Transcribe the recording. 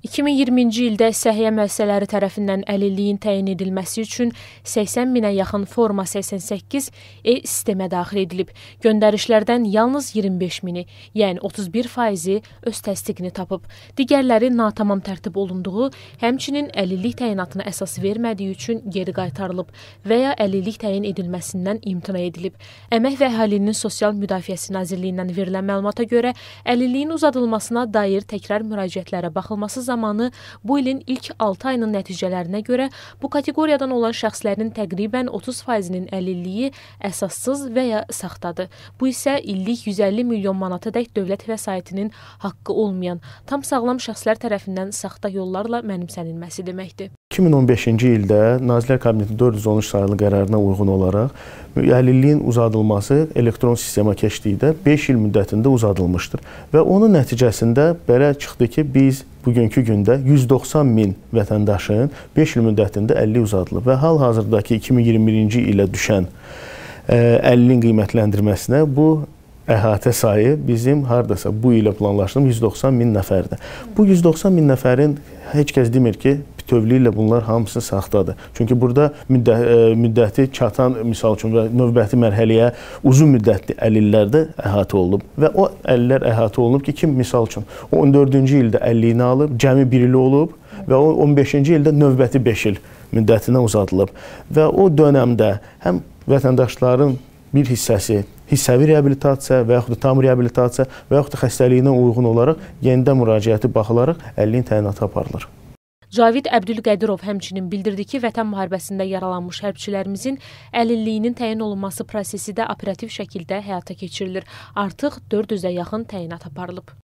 2020-ci ildə səhiyyə müəssisələri tərəfindən əlilliyin təyin edilməsi üçün 80 minə yaxın forma 88 E sistemə daxil edilib. Göndərişlərdən yalnız 25 mini, yəni 31%-i öz təsdiqini tapıb. Digərləri natamam tərtib olunduğu, həmçinin əlillik təyinatına əsas vermədiyi üçün geri qaytarılıb və ya əlillik təyin edilməsindən imtina edilib. Əmək və Əhalinin Sosial Müdafiəsi Nazirliyindən verilən məlumata görə əlilliyin uzadılmasına dair təkrar müraciətlərə baxılması zamanı bu ilin ilk 6 ayının nəticələrinə görə bu kateqoriyadan olan şəxslərin təqribən 30%-nin əlilliyi əsassız və ya saxtadır. Bu isə illik 150 milyon manatadək dövlət vəsaitinin haqqı olmayan tam sağlam şəxslər tərəfindən saxta yollarla mənimsənilməsi deməkdir. 2015-ci ildə Nazirlər Kabinetinin 413 sayılı qərarına uyğun olaraq əlilliyin uzadılması elektron sistema keçdikdə 5 il müddətində uzadılmışdır və onun nəticəsində belə çıxdı ki, biz bugünkü gündə 190 min vətəndaşın 5 il müddətində 50 uzadılıb və hal-hazırdakı 2021-ci ilə düşən 50-nin e, qiymətləndirməsinə bu əhatə sayı bizim hardasa bu ilə planlaşdığım 190 min nəfərdir. Bu 190 min nəfərin heç kəs demir ki, bütövlüklə bunlar hamısı saxtadır. Çünki burada müddət, e, müddəti çatan misal üçün və növbəti mərhələyə uzun müddətli əlillərdə əhatə olunub və o əlillər əhatə olunub ki, kim misal üçün 14-cü ildə 50-ni alıb, cəmi 1 il olub və o 15-ci ildə növbəti 5 il müddətinə uzadılıb və o dövrdə həm vətəndaşların bir hissəsi hissəvi reabilitasiya və yaxud da tam reabilitasiya və yaxud da xəstəliyinə uyğun olaraq yenidən müraciəti baxılaraq 50-nin təyinatı aparılır. Cavid Əbdülqədirov həmçinin bildirdi ki, Vətən müharibəsində yaralanmış hərbçilərimizin əlilliyinin təyin olunması prosesi də operativ şəkildə həyata keçirilir. Artıq 400-ə yaxın təyinat aparılıb.